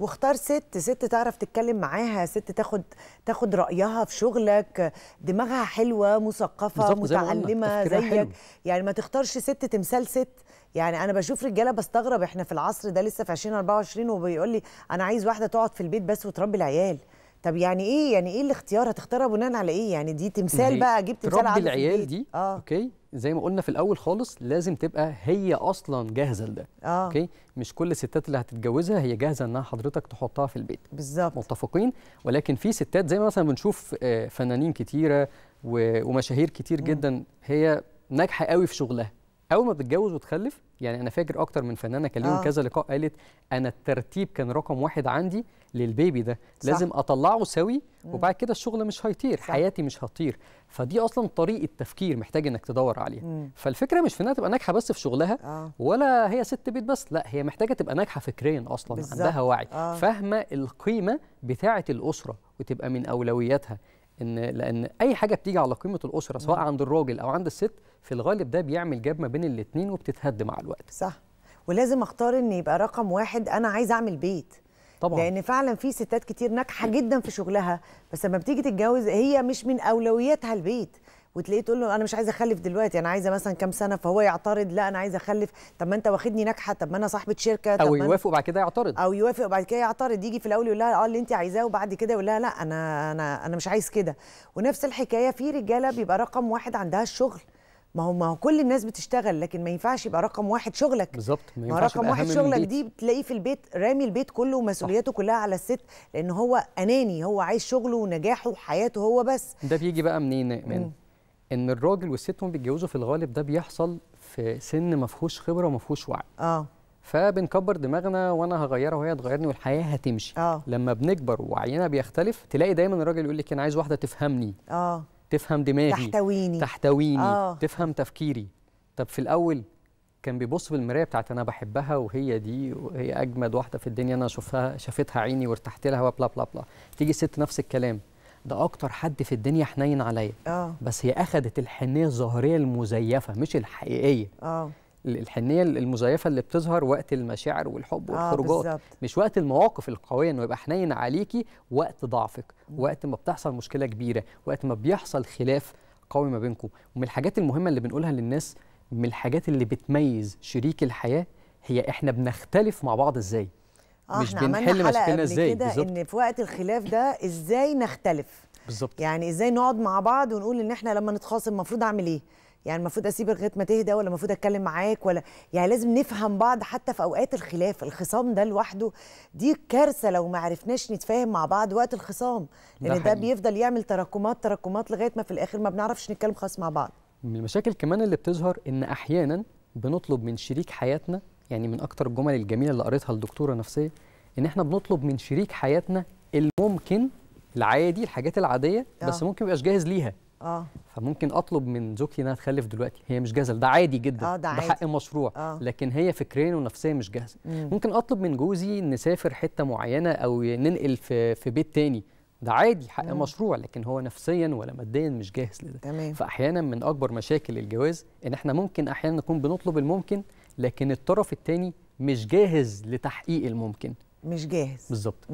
واختار ست ست تعرف تتكلم معاها ست تاخد تاخد رايها في شغلك دماغها حلوه مثقفه متعلمه زي زيك حلو. يعني ما تختارش ست تمثال ست يعني انا بشوف رجاله بستغرب احنا في العصر ده لسه في 2024 وبيقول لي انا عايز واحده تقعد في البيت بس وتربي العيال طب يعني ايه يعني ايه الاختيار هتختارها بناء على ايه يعني دي تمثال بقى اجيب تمثال تربي العيال دي اه اوكي زي ما قلنا في الاول خالص لازم تبقى هي اصلا جاهزه لده آه. اوكي مش كل الستات اللي هتتجوزها هي جاهزه انها حضرتك تحطها في البيت بالظبط متفقين ولكن في ستات زي ما مثلا بنشوف آه، فنانين كتيره ومشاهير كتير جدا هي ناجحه قوي في شغلها اول ما بتتجوز وتخلف يعني انا فاكر اكتر من فنانه كان لهم آه. كذا لقاء قالت انا الترتيب كان رقم واحد عندي للبيبي ده صح. لازم اطلعه سوي وبعد كده الشغل مش هيطير صح. حياتي مش هتطير فدي اصلا طريقه تفكير محتاج انك تدور عليها مم. فالفكره مش في انها تبقى ناجحه بس في شغلها آه. ولا هي ست بيت بس لا هي محتاجه تبقى ناجحه فكريا اصلا بالزبط. عندها وعي آه. فاهمه القيمه بتاعه الاسره وتبقى من اولوياتها ان لان اي حاجه بتيجي على قيمه الاسره سواء نعم. عند الراجل او عند الست في الغالب ده بيعمل جاب ما بين الاثنين وبتتهد مع الوقت صح ولازم اختار ان يبقى رقم واحد انا عايزه اعمل بيت طبعا لان فعلا في ستات كتير ناجحه جدا في شغلها بس لما بتيجي تتجوز هي مش من اولوياتها البيت وتلاقيه تقول له انا مش عايزه اخلف دلوقتي انا عايزه مثلا كام سنه فهو يعترض لا انا عايزه اخلف طب ما انت واخدني ناجحه طب ما انا صاحبه شركه طب او يوافق وبعد كده يعترض او يوافق وبعد كده يعترض يجي في الاول يقول لها اه اللي انت عايزاه وبعد كده يقول لها لا انا انا انا مش عايز كده ونفس الحكايه في رجاله بيبقى رقم واحد عندها الشغل ما هو ما هو كل الناس بتشتغل لكن ما ينفعش يبقى رقم واحد شغلك بالظبط ما, ينفعش رقم واحد شغلك دي بتلاقيه في البيت رامي البيت كله ومسؤولياته كلها على الست لان هو اناني هو عايز شغله ونجاحه وحياته هو بس ده بيجي بقى منين من ان الراجل والست وهم بيتجوزوا في الغالب ده بيحصل في سن ما فيهوش خبره وما فيهوش وعي اه فبنكبر دماغنا وانا هغيرها وهي هتغيرني والحياه هتمشي آه. لما بنكبر ووعينا بيختلف تلاقي دايما الراجل يقول لك انا عايز واحده تفهمني اه تفهم دماغي تحتويني تحتويني آه. تفهم تفكيري طب في الاول كان بيبص بالمرايه بتاعت انا بحبها وهي دي وهي اجمد واحده في الدنيا انا شفتها شافتها عيني وارتحت لها وبلا بلا بلا تيجي الست نفس الكلام ده اكتر حد في الدنيا حنين عليا اه بس هي اخذت الحنيه الظاهريه المزيفه مش الحقيقيه اه الحنيه المزيفه اللي بتظهر وقت المشاعر والحب آه، والخروجات آه مش وقت المواقف القويه انه يبقى حنين عليكي وقت ضعفك وقت ما بتحصل مشكله كبيره وقت ما بيحصل خلاف قوي ما بينكم ومن الحاجات المهمه اللي بنقولها للناس من الحاجات اللي بتميز شريك الحياه هي احنا بنختلف مع بعض ازاي آه مش بنحل مشاكلنا ازاي كده ان في وقت الخلاف ده ازاي نختلف بالظبط يعني ازاي نقعد مع بعض ونقول ان احنا لما نتخاصم المفروض اعمل ايه يعني المفروض اسيب لغايه ما تهدى ولا المفروض اتكلم معاك ولا يعني لازم نفهم بعض حتى في اوقات الخلاف الخصام ده لوحده دي كارثه لو ما عرفناش نتفاهم مع بعض وقت الخصام لان ده, ده بيفضل يعمل تراكمات تراكمات لغايه ما في الاخر ما بنعرفش نتكلم خالص مع بعض من المشاكل كمان اللي بتظهر ان احيانا بنطلب من شريك حياتنا يعني من اكتر الجمل الجميله اللي قريتها لدكتوره نفسيه ان احنا بنطلب من شريك حياتنا الممكن العادي الحاجات العاديه آه. بس ممكن يبقاش جاهز ليها اه فممكن اطلب من زوجتي انها تخلف دلوقتي هي مش جاهزه ده عادي جدا آه ده, عادي. ده حق مشروع آه. لكن هي فكريا ونفسيا مش جاهزه ممكن اطلب من جوزي نسافر حته معينه او ننقل في في بيت تاني ده عادي حق مم. مشروع لكن هو نفسيا ولا ماديا مش جاهز لده تمام. فاحيانا من اكبر مشاكل الجواز ان احنا ممكن احيانا نكون بنطلب الممكن لكن الطرف الثاني مش جاهز لتحقيق الممكن مش جاهز بالظبط